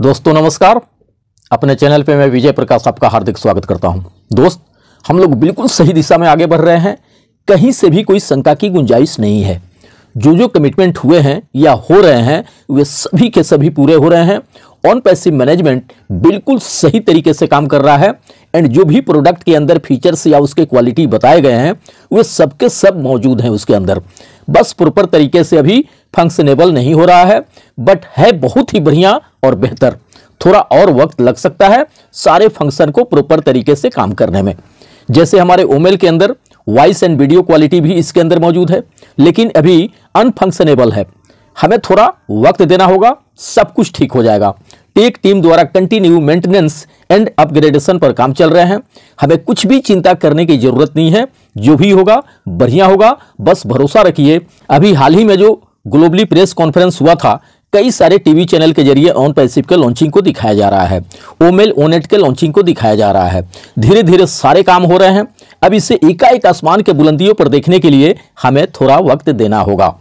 दोस्तों नमस्कार अपने चैनल पे मैं विजय प्रकाश आपका हार्दिक स्वागत करता हूं दोस्त हम लोग बिल्कुल सही दिशा में आगे बढ़ रहे हैं कहीं से भी कोई शंका की गुंजाइश नहीं है जो जो कमिटमेंट हुए हैं या हो रहे हैं वे सभी के सभी पूरे हो रहे हैं ऑन पैसिव मैनेजमेंट बिल्कुल सही तरीके से काम कर रहा है एंड जो भी प्रोडक्ट के अंदर फीचर्स या उसके क्वालिटी बताए गए हैं वे सबके सब मौजूद हैं उसके अंदर बस प्रॉपर तरीके से अभी फंक्शनेबल नहीं हो रहा है बट है बहुत ही बढ़िया और बेहतर थोड़ा और वक्त लग सकता है सारे फंक्शन को प्रॉपर तरीके से काम करने में जैसे हमारे ओमेल के अंदर वॉइस एंड वीडियो क्वालिटी भी इसके अंदर मौजूद है लेकिन अभी अनफंक्शनेबल है हमें थोड़ा वक्त देना होगा सब कुछ ठीक हो जाएगा एक टीम द्वारा कंटिन्यू मेंटेनेंस एंड अपग्रेडेशन पर काम चल रहे हैं हमें कुछ भी चिंता करने की जरूरत नहीं है जो भी होगा बढ़िया होगा बस भरोसा रखिए अभी हाल ही में जो ग्लोबली प्रेस कॉन्फ्रेंस हुआ था कई सारे टीवी चैनल के जरिए ऑन पैसिव के लॉन्चिंग को दिखाया जा रहा है ओमेल ओनेट के लॉन्चिंग को दिखाया जा रहा है धीरे धीरे सारे काम हो रहे हैं अब इसे एकाएक आसमान के बुलंदियों पर देखने के लिए हमें थोड़ा वक्त देना होगा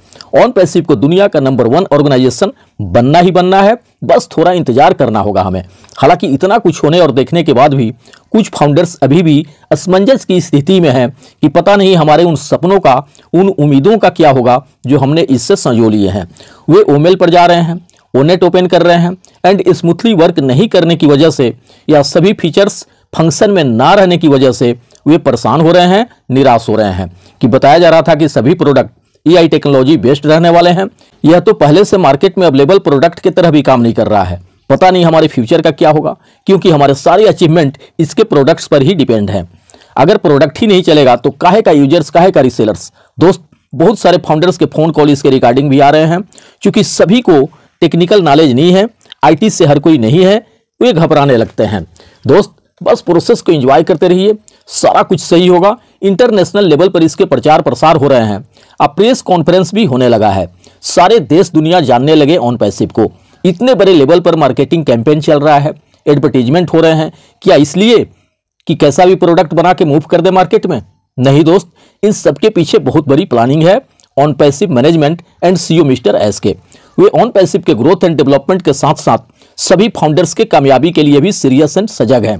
ऑन पैसिव को दुनिया का नंबर वन ऑर्गेनाइजेशन बनना ही बनना है बस थोड़ा इंतज़ार करना होगा हमें हालांकि इतना कुछ होने और देखने के बाद भी कुछ फाउंडर्स अभी भी असमंजस की स्थिति में हैं कि पता नहीं हमारे उन सपनों का उन उम्मीदों का क्या होगा जो हमने इससे संजो लिए हैं वे ओमेल पर जा रहे हैं नेट ओपन कर रहे हैं एंड स्मूथली वर्क नहीं करने की वजह से या सभी फीचर्स फंक्शन में ना रहने की वजह से वे परेशान हो रहे हैं निराश हो रहे हैं कि बताया जा रहा था कि सभी प्रोडक्ट एआई टेक्नोलॉजी बेस्ड रहने वाले हैं यह तो पहले से मार्केट में अवेलेबल प्रोडक्ट की तरह भी काम नहीं कर रहा है पता नहीं हमारे फ्यूचर का क्या होगा क्योंकि हमारे सारे अचीवमेंट इसके प्रोडक्ट्स पर ही डिपेंड हैं अगर प्रोडक्ट ही नहीं चलेगा तो काहे का यूजर्स काहे का रिसेलर्स दोस्त बहुत सारे फाउंडर्स के फ़ोन कॉल इसके रिकॉर्डिंग भी आ रहे हैं क्योंकि सभी को टेक्निकल नॉलेज नहीं है आईटी से हर कोई नहीं है वे घबराने लगते हैं दोस्त तो बस प्रोसेस को एंजॉय करते रहिए सारा कुछ सही होगा इंटरनेशनल लेवल पर इसके प्रचार प्रसार हो रहे हैं अब प्रेस कॉन्फ्रेंस भी होने लगा है सारे देश दुनिया जानने लगे ऑन पैसिव को इतने बड़े लेवल पर मार्केटिंग कैंपेन चल रहा है एडवर्टीजमेंट हो रहे हैं क्या इसलिए कि कैसा भी प्रोडक्ट बना के मूव कर दे मार्केट में नहीं दोस्त इन सबके पीछे बहुत बड़ी प्लानिंग है Onpassive management and CEO mister एस के वे ऑन पैसिव के ग्रोथ एंड डेवलपमेंट के साथ साथ सभी फाउंडर्स के कामयाबी के लिए भी सीरियस एंड सजग हैं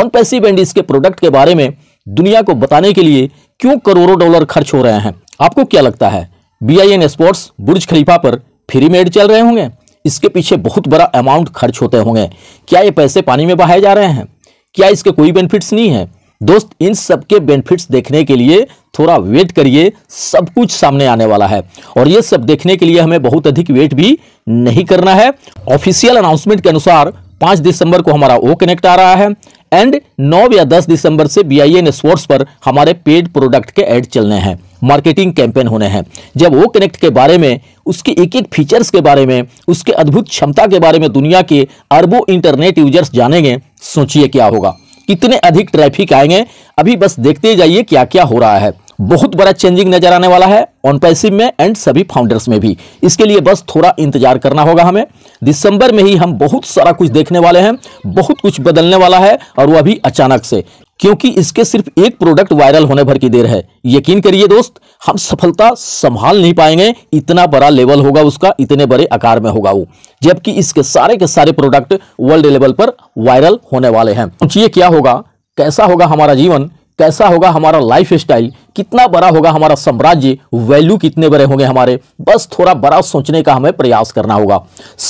ऑन पैसिव एंड इसके प्रोडक्ट के बारे में दुनिया को बताने के लिए क्यों करोड़ों डॉलर खर्च हो रहे हैं आपको क्या लगता है B I N sports Burj Khalifa पर फ्री मेड चल रहे होंगे इसके पीछे बहुत बड़ा अमाउंट खर्च होते होंगे क्या ये पैसे पानी में बहाए जा रहे हैं क्या इसके कोई बेनिफिट्स नहीं है दोस्त इन सबके बेनिफिट्स देखने के लिए थोड़ा वेट करिए सब कुछ सामने आने वाला है और ये सब देखने के लिए हमें बहुत अधिक वेट भी नहीं करना है ऑफिशियल अनाउंसमेंट के अनुसार पाँच दिसंबर को हमारा ओ कनेक्ट आ रहा है एंड 9 या 10 दिसंबर से बी आई एन स्पोर्ट्स पर हमारे पेड प्रोडक्ट के ऐड चलने हैं मार्केटिंग कैंपेन होने हैं जब वो कनेक्ट के बारे में उसके एक एक फीचर्स के बारे में उसके अद्भुत क्षमता के बारे में दुनिया के अरबों इंटरनेट यूजर्स जानेंगे सोचिए क्या होगा कितने अधिक ट्रैफिक आएंगे अभी बस देखते जाइए क्या क्या हो रहा है बहुत बड़ा चेंजिंग नजर आने वाला है ऑन पैसिव में एंड सभी फाउंडर्स में भी इसके लिए बस थोड़ा इंतजार करना होगा हमें दिसंबर में ही हम बहुत सारा कुछ देखने वाले हैं बहुत कुछ बदलने वाला है और वह भी अचानक से क्योंकि इसके सिर्फ एक प्रोडक्ट वायरल होने भर की देर है यकीन करिए दोस्त हम सफलता संभाल नहीं पाएंगे इतना बड़ा लेवल होगा उसका इतने बड़े आकार में होगा वो जबकि इसके सारे के सारे प्रोडक्ट वर्ल्ड लेवल पर वायरल होने वाले हैं पूछिए क्या होगा कैसा होगा हमारा जीवन कैसा होगा हमारा लाइफ स्टाइल कितना बड़ा होगा हमारा साम्राज्य वैल्यू कितने बड़े होंगे हमारे बस थोड़ा बड़ा सोचने का हमें प्रयास करना होगा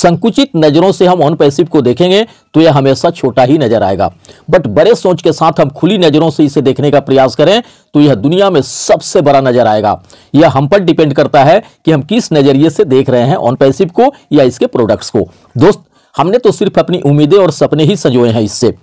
संकुचित नज़रों से हम ऑन पैसिव को देखेंगे तो यह हमेशा छोटा ही नजर आएगा बट बड़े सोच के साथ हम खुली नज़रों से इसे देखने का प्रयास करें तो यह दुनिया में सबसे बड़ा नजर आएगा यह हम पर डिपेंड करता है कि हम किस नज़रिए से देख रहे हैं ऑन पैसिव को या इसके प्रोडक्ट्स को दोस्त हमने तो सिर्फ अपनी उम्मीदें और सपने ही संजोए हैं इससे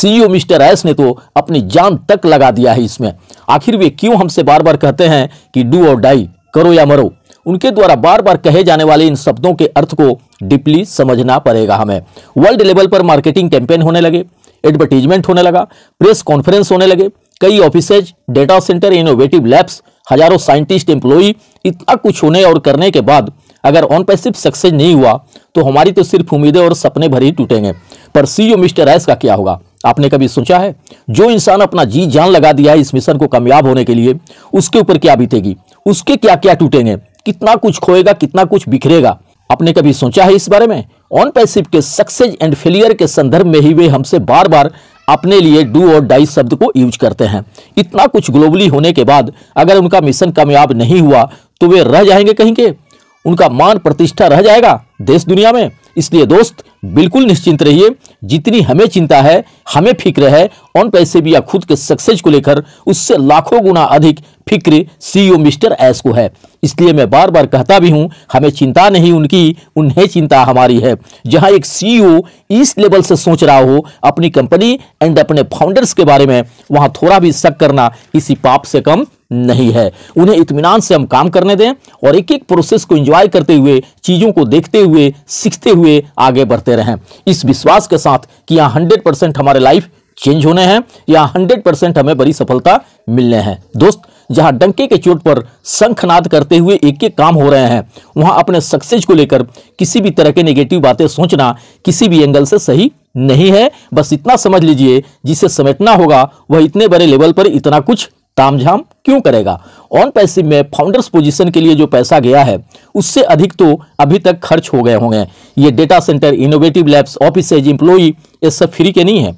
सीईओ e मिस्टर एस ने तो अपनी जान तक लगा दिया है इसमें आखिर वे क्यों हमसे बार बार कहते हैं कि डू और डाई करो या मरो उनके द्वारा बार बार कहे जाने वाले इन शब्दों के अर्थ को डीपली समझना पड़ेगा हमें वर्ल्ड लेवल पर मार्केटिंग कैंपेन होने लगे एडवर्टीजमेंट होने लगा प्रेस कॉन्फ्रेंस होने लगे कई offices data centre innovative labs हजारों साइंटिस्ट एम्प्लॉई इतना कुछ होने और करने के बाद अगर ऑन सिर्फ सक्सेस नहीं हुआ तो हमारी तो सिर्फ उम्मीदें और सपने भर ही टूटेंगे पर सीईओ मिस्टर एस का क्या होगा आपने कभी सोचा है जो इंसान अपना जी जान लगा दिया है इस मिशन को कामयाब होने के लिए उसके ऊपर क्या बीतेगी उसके क्या क्या टूटेंगे कितना कुछ खोएगा कितना कुछ बिखरेगा आपने कभी सोचा है इस बारे में ऑन पैसिव के सक्सेस एंड फेलियर के संदर्भ में ही वे हमसे बार बार अपने लिए डू और डाई शब्द को यूज करते हैं इतना कुछ ग्लोबली होने के बाद अगर उनका मिशन कामयाब नहीं हुआ तो वे रह जाएंगे कहीं के उनका मान प्रतिष्ठा रह जाएगा देश दुनिया में इसलिए दोस्त बिल्कुल निश्चिंत रहिए जितनी हमें चिंता है हमें फिक्र है ऑन पैसे भी या खुद के सक्सेस को लेकर उससे लाखों गुना अधिक फिक्र सीईओ e मिस्टर एस को है इसलिए मैं बार बार कहता भी हूं हमें चिंता नहीं उनकी उन्हें चिंता हमारी है जहां एक सीईओ e इस लेवल से सोच रहा हो अपनी कंपनी एंड अपने फाउंडर्स के बारे में वहां थोड़ा भी शक करना किसी पाप से कम नहीं है उन्हें इतमान से हम काम करने दें और एक एक प्रोसेस को एंजॉय करते हुए चीज़ों को देखते हुए सीखते हुए आगे बढ़ते करते रहें इस विश्वास के साथ कि यहाँ हंड्रेड परसेंट हमारे लाइफ चेंज होने हैं या हंड्रेड परसेंट हमें बड़ी सफलता मिलने हैं दोस्त जहां डंके के चोट पर शंखनाद करते हुए एक एक काम हो रहे हैं वहां अपने सक्सेस को लेकर किसी भी तरह के नेगेटिव बातें सोचना किसी भी एंगल से सही नहीं है बस इतना समझ लीजिए जिसे समेटना होगा वह इतने बड़े लेवल पर इतना कुछ तामझाम क्यों करेगा ऑन पैसिव में फाउंडर्स पोजीशन के लिए जो पैसा गया है उससे अधिक तो अभी तक खर्च हो गए होंगे ये data centre innovative labs offices employee ये सब फ्री के नहीं है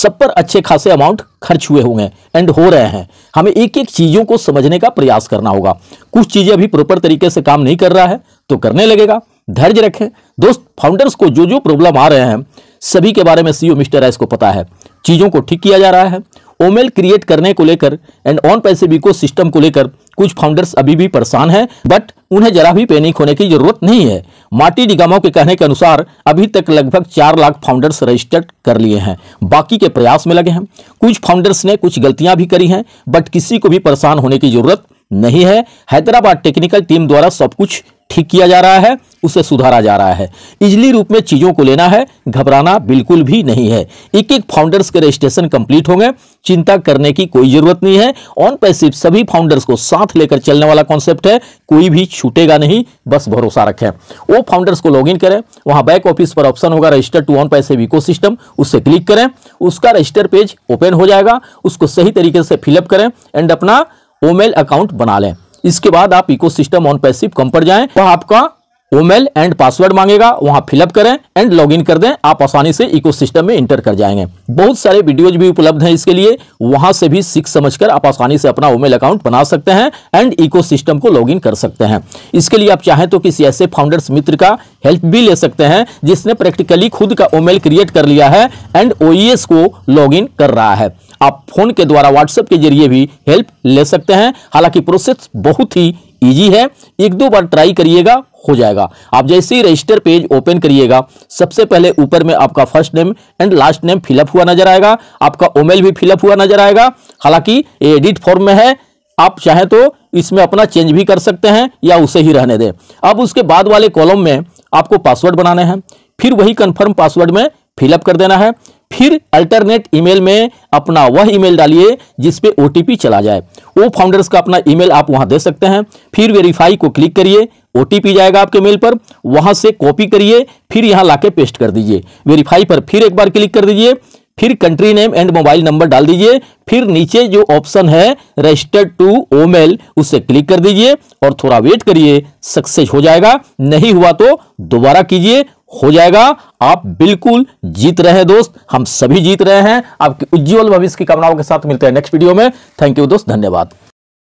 सब पर अच्छे खासे अमाउंट खर्च हुए होंगे एंड हो रहे हैं हमें एक एक चीज़ों को समझने का प्रयास करना होगा कुछ चीज़ें अभी प्रॉपर तरीके से काम नहीं कर रहा है तो करने लगेगा धैर्य रखें दोस्त फाउंडर्स को जो जो प्रॉब्लम आ रहे हैं सभी के बारे में सीईओ e मिस्टर एस को पता है चीज़ों को ठीक किया जा रहा है ओमेल क्रिएट करने को लेकर and Onpassive ecosystem को लेकर कुछ फाउंडर्स अभी भी परेशान हैं बट उन्हें जरा भी पैनिक होने की जरूरत नहीं है मार्टी डिगामो के कहने के अनुसार अभी तक लगभग चार लाख फाउंडर्स रजिस्टर्ड कर लिए हैं बाकी के प्रयास में लगे हैं कुछ फाउंडर्स ने कुछ गलतियां भी करी हैं बट किसी को भी परेशान होने की जरूरत नहीं है हैदराबाद टेक्निकल टीम द्वारा सब कुछ ठीक किया जा रहा है उसे सुधारा जा रहा है इजली रूप में चीज़ों को लेना है घबराना बिल्कुल भी नहीं है एक एक फाउंडर्स के रजिस्ट्रेशन कंप्लीट होंगे चिंता करने की कोई जरूरत नहीं है ऑन पैसिव सभी फाउंडर्स को साथ लेकर चलने वाला कॉन्सेप्ट है कोई भी छूटेगा नहीं बस भरोसा रखें वो फाउंडर्स को लॉगिन करें वहां बैक ऑफिस पर ऑप्शन होगा register to on passive ecosystem उससे क्लिक करें उसका रजिस्टर पेज ओपन हो जाएगा उसको सही तरीके से फिलअप करें एंड अपना ओमेल अकाउंट बना लें इसके बाद आप इकोसिस्टम ऑन पैसिव कम पर जाए वह आपका ओमेल एंड पासवर्ड मांगेगा वहां फिलअप करें एंड लॉगिन कर दें आप आसानी से इकोसिस्टम में इंटर कर जाएंगे बहुत सारे वीडियोज भी उपलब्ध हैं इसके लिए वहां से भी सीख समझकर आप आसानी से अपना ओमेल अकाउंट बना सकते हैं एंड इकोसिस्टम को लॉगिन कर सकते हैं इसके लिए आप चाहें तो किसी ऐसे फाउंडर्स मित्र का हेल्प भी ले सकते हैं जिसने प्रैक्टिकली खुद का ओमेल क्रिएट कर लिया है एंड ओ को इन कर रहा है आप फोन के द्वारा व्हाट्सएप के जरिए भी हेल्प ले सकते हैं हालांकि प्रोसेस बहुत ही इजी है एक दो बार ट्राई करिएगा हो जाएगा आप जैसे ही रजिस्टर पेज ओपन करिएगा सबसे पहले ऊपर में आपका first name and last name fill up हुआ नजर आएगा आपका ओमेल भी फिलअप हुआ नजर आएगा हालांकि ये एडिट फॉर्म में है आप चाहें तो इसमें अपना चेंज भी कर सकते हैं या उसे ही रहने दें अब उसके बाद वाले कॉलम में आपको पासवर्ड बनाने हैं फिर वही कन्फर्म पासवर्ड में फिलअप कर देना है फिर अल्टरनेट ईमेल में अपना वह ईमेल डालिए जिस पे ओटीपी चला जाए वो फाउंडर्स का अपना ईमेल आप वहां दे सकते हैं फिर वेरीफाई को क्लिक करिए ओटीपी जाएगा आपके मेल पर वहां से कॉपी करिए फिर यहां लाके पेस्ट कर दीजिए वेरीफाई पर फिर एक बार क्लिक कर दीजिए फिर country name and mobile number डाल दीजिए फिर नीचे जो ऑप्शन है रजिस्टर्ड टू ओमेल उसे क्लिक कर दीजिए और थोड़ा वेट करिए सक्सेस हो जाएगा नहीं हुआ तो दोबारा कीजिए हो जाएगा आप बिल्कुल जीत रहे हैं दोस्त हम सभी जीत रहे हैं आपके उज्जवल भविष्य की कामनाओं के साथ मिलते हैं नेक्स्ट वीडियो में थैंक यू दोस्त धन्यवाद